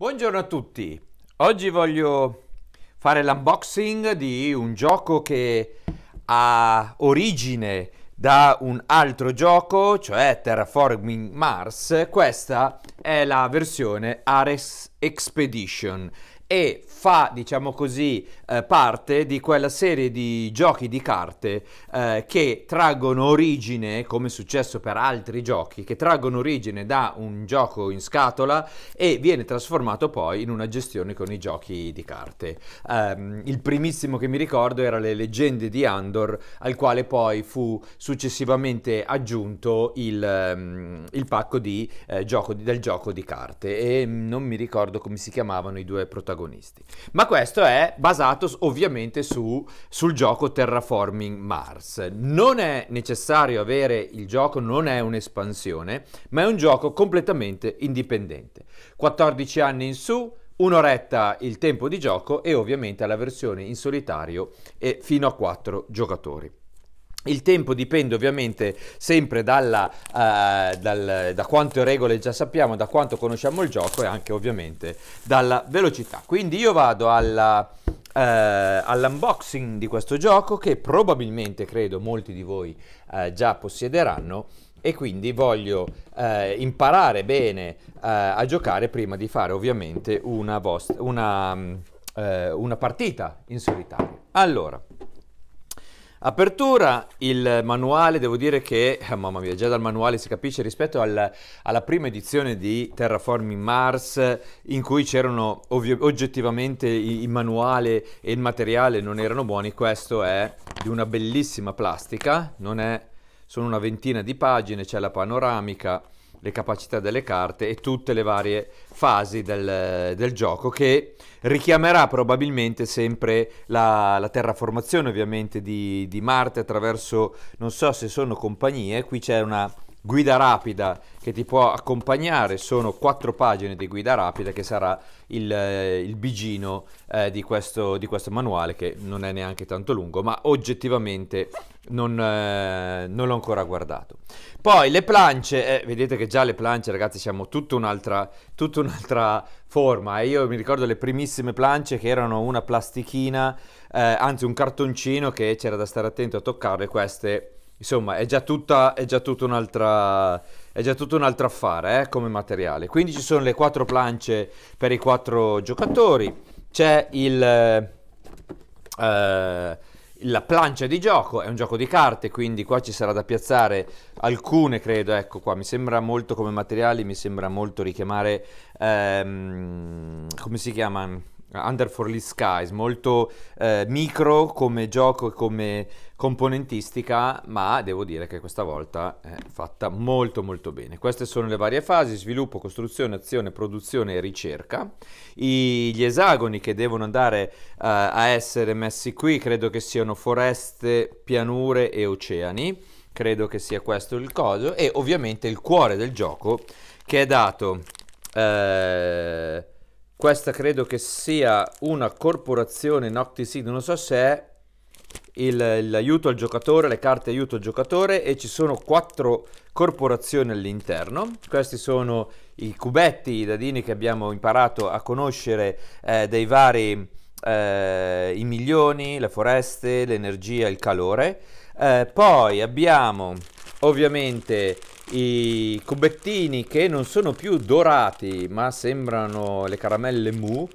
Buongiorno a tutti, oggi voglio fare l'unboxing di un gioco che ha origine da un altro gioco, cioè Terraforming Mars, questa è la versione Ares Expedition e fa, diciamo così, eh, parte di quella serie di giochi di carte eh, che traggono origine, come è successo per altri giochi, che traggono origine da un gioco in scatola e viene trasformato poi in una gestione con i giochi di carte. Um, il primissimo che mi ricordo era Le leggende di Andor, al quale poi fu successivamente aggiunto il, um, il pacco di, eh, gioco, del gioco di carte e mm, non mi ricordo come si chiamavano i due protagonisti protagonisti. Ma questo è basato ovviamente su, sul gioco Terraforming Mars. Non è necessario avere il gioco, non è un'espansione, ma è un gioco completamente indipendente. 14 anni in su, un'oretta il tempo di gioco e ovviamente la versione in solitario e fino a 4 giocatori. Il tempo dipende ovviamente sempre dalla, uh, dal, da quante regole già sappiamo, da quanto conosciamo il gioco e anche ovviamente dalla velocità. Quindi io vado alla, uh, all'unboxing di questo gioco che probabilmente credo molti di voi uh, già possiederanno e quindi voglio eh, imparare bene eh, a giocare prima di fare ovviamente una, vost- una, um, eh, una partita in solitario. Allora, Apertura, il manuale, devo dire che, eh, mamma mia, già dal manuale si capisce rispetto al, alla prima edizione di Terraforming Mars, in cui c'erano ovvio, oggettivamente il manuale e il materiale non erano buoni, questo è di una bellissima plastica, non è, sono una ventina di pagine, c'è la panoramica, le capacità delle carte e tutte le varie fasi del, del gioco che richiamerà probabilmente sempre la, la terraformazione ovviamente di, di Marte attraverso non so se sono compagnie, qui c'è una guida rapida che ti può accompagnare, sono quattro pagine di guida rapida che sarà il, il bigino eh, di, questo, di, questo, manuale che non è neanche tanto lungo, ma oggettivamente non, eh, non l'ho ancora guardato. Poi le plance, eh, vedete che già le plance ragazzi siamo tutta un'altra, tutta un'altra forma. Io mi ricordo le primissime plance che erano una plastichina, eh, anzi un cartoncino che c'era da stare attento a toccarle, queste... Insomma, è già, tutta, è già tutto un altro affare eh, come materiale. Quindi ci sono le quattro plance per i quattro giocatori. C'è il, eh, la plancia di gioco è un gioco di carte, quindi qua ci sarà da piazzare alcune, credo, ecco qua, mi sembra molto come materiali, mi sembra molto richiamare, ehm, come si chiama? Eh, Under for the Skies, molto eh, micro come gioco e come componentistica, ma devo dire che questa volta è fatta molto molto bene. Queste sono le varie fasi, sviluppo, costruzione, azione, produzione e ricerca. I, gli esagoni che devono andare eh, a essere messi qui credo che siano foreste, pianure e oceani, credo che sia questo il coso, e ovviamente il cuore del gioco che è dato... Eh, questa credo che sia una corporazione Noctisid, non so se è il, l'aiuto al giocatore, le carte aiuto al giocatore e ci sono quattro corporazioni all'interno. Questi sono i cubetti, i dadini che abbiamo imparato a conoscere eh, dei vari eh, i milioni, le foreste, l'energia, il calore. Eh, poi abbiamo ovviamente i cubettini che non sono più dorati ma sembrano le caramelle mu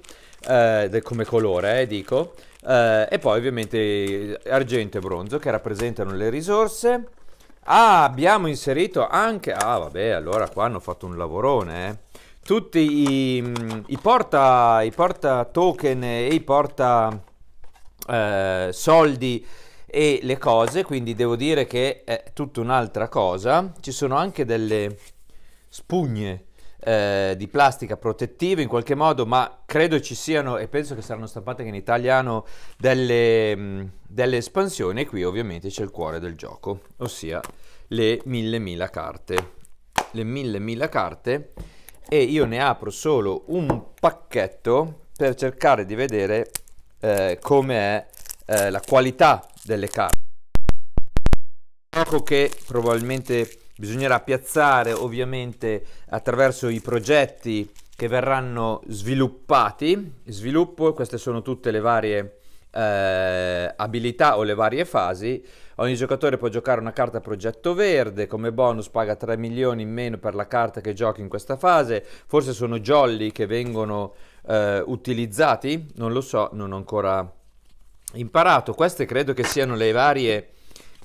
eh, come colore eh, dico eh, e poi ovviamente argento e bronzo che rappresentano le risorse ah abbiamo inserito anche ah vabbè allora qua hanno fatto un lavorone eh. tutti i, mm, i, porta, i porta token e i porta eh, soldi e le cose, quindi devo dire che è tutta un'altra cosa. Ci sono anche delle spugne eh, di plastica protettive in qualche modo, ma credo ci siano e penso che saranno stampate anche in italiano delle, mh, delle espansioni. E qui ovviamente c'è il cuore del gioco, ossia le mille mila carte. Le mille mila carte e io ne apro solo un pacchetto per cercare di vedere eh, come è eh, la qualità delle carte. Gioco che probabilmente bisognerà piazzare ovviamente attraverso i progetti che verranno sviluppati. Sviluppo, queste sono tutte le varie eh, abilità o le varie fasi. Ogni giocatore può giocare una carta progetto verde, come bonus paga 3 milioni in meno per la carta che giochi in questa fase, forse sono jolly che vengono eh, utilizzati, non lo so, non ho ancora imparato, queste credo che siano le varie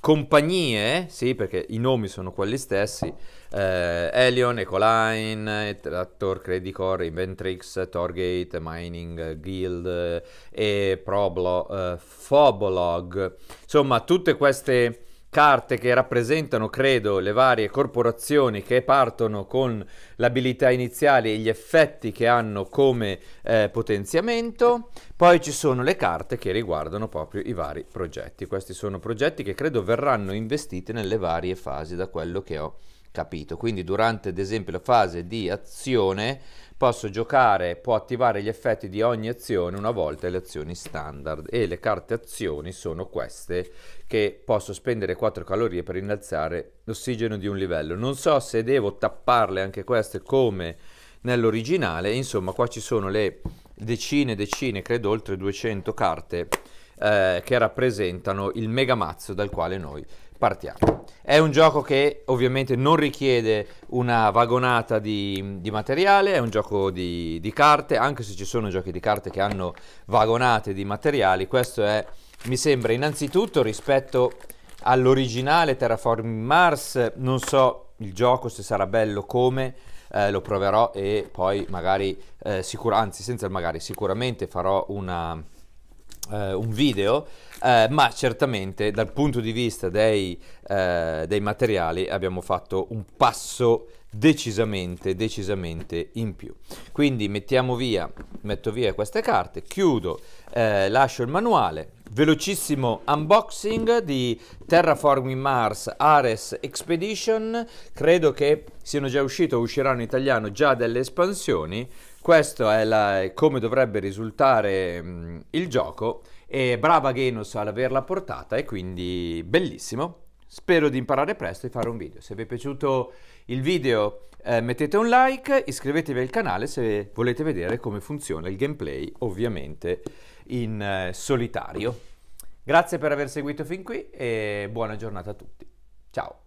compagnie, sì, perché i nomi sono quelli stessi, eh, Elion, Ecoline, Tractor, Credicore, Inventrix, Torgate, Mining Guild eh, e Problo, eh, Fobolog, insomma tutte queste carte che rappresentano, credo, le varie corporazioni che partono con l'abilità iniziale e gli effetti che hanno come eh, potenziamento. Poi ci sono le carte che riguardano proprio i vari progetti. Questi sono progetti che credo verranno investiti nelle varie fasi da quello che ho capito? Quindi durante ad esempio la fase di azione posso giocare, può attivare gli effetti di ogni azione una volta le azioni standard e le carte azioni sono queste che posso spendere 4 calorie per innalzare l'ossigeno di un livello. Non so se devo tapparle anche queste come nell'originale, insomma qua ci sono le decine e decine, credo oltre 200 carte eh, che rappresentano il megamazzo dal quale noi partiamo. È un gioco che ovviamente non richiede una vagonata di, di materiale, è un gioco di, di, carte, anche se ci sono giochi di carte che hanno vagonate di materiali, questo è, mi sembra, innanzitutto rispetto all'originale Terraforming Mars, non so il gioco se sarà bello come, eh, lo proverò e poi magari, eh, sicur- anzi senza magari, sicuramente farò una eh, un video, eh, ma certamente dal punto di vista dei, eh, dei materiali abbiamo fatto un passo decisamente, decisamente in più. Quindi mettiamo via, metto via queste carte, chiudo, eh, lascio il manuale, velocissimo unboxing di Terraforming Mars Ares Expedition, credo che siano già uscite o usciranno in italiano già delle espansioni, questo è la, come dovrebbe risultare mh, mm, il gioco e brava Genos ad averla portata e quindi bellissimo. Spero di imparare presto e fare un video. Se vi è piaciuto il video, eh, mettete un like, iscrivetevi al canale se volete vedere come funziona il gameplay, ovviamente in eh, solitario. Grazie per aver seguito fin qui e buona giornata a tutti. Ciao!